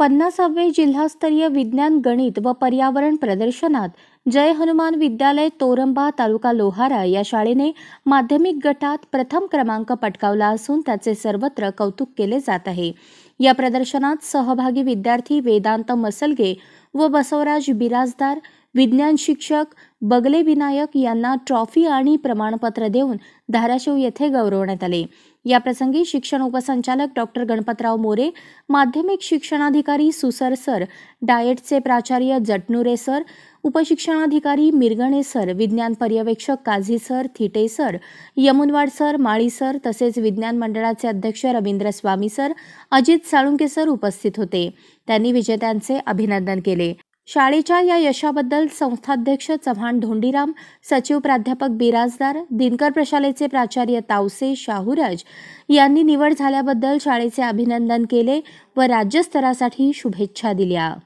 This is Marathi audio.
पन्नासावे जिल्हास्तरीय विज्ञान गणित व पर्यावरण प्रदर्शनात जय हनुमान विद्यालय तोरंबा तालुका लोहारा या शाळेने माध्यमिक गटात प्रथम क्रमांक पटकावला असून त्याचे सर्वत्र कौतुक केले जात आहे या प्रदर्शनात सहभागी विद्यार्थी वेदांत मसलगे व बसवराज बिराजदार विज्ञान शिक्षक बगले विनायक यांना ट्रॉफी आणि प्रमाणपत्र देऊन धाराशिव येथे गौरवण्यात आले याप्रसंगी शिक्षण उपसंचालक डॉक्टर गणपतराव मोरे माध्यमिक शिक्षणाधिकारी सुसर सर डाएटचे प्राचार्य जटनुरे सर उपशिक्षणाधिकारी मिरगणे सर विज्ञान पर्यवेक्षक Kazi sir Thite sir Yamunwad sir Mali sir तसेच विज्ञान मंडळाचे अध्यक्ष रवींद्र स्वामी सर अजित साळुंके सर उपस्थित होते त्यांनी विजेत्यांचे अभिनंदन केले शाळेच्या या यशाबद्दल संस्थाध्यक्ष चव्हाण धोंडीराम सचिव प्राध्यापक बिराजदार दिनकर प्रशालेचे प्राचार्य तावसे शाहूराज यांनी निवड झाल्याबद्दल शाळेचे अभिनंदन केले व राज्यस्तरासाठी शुभेच्छा दिल्या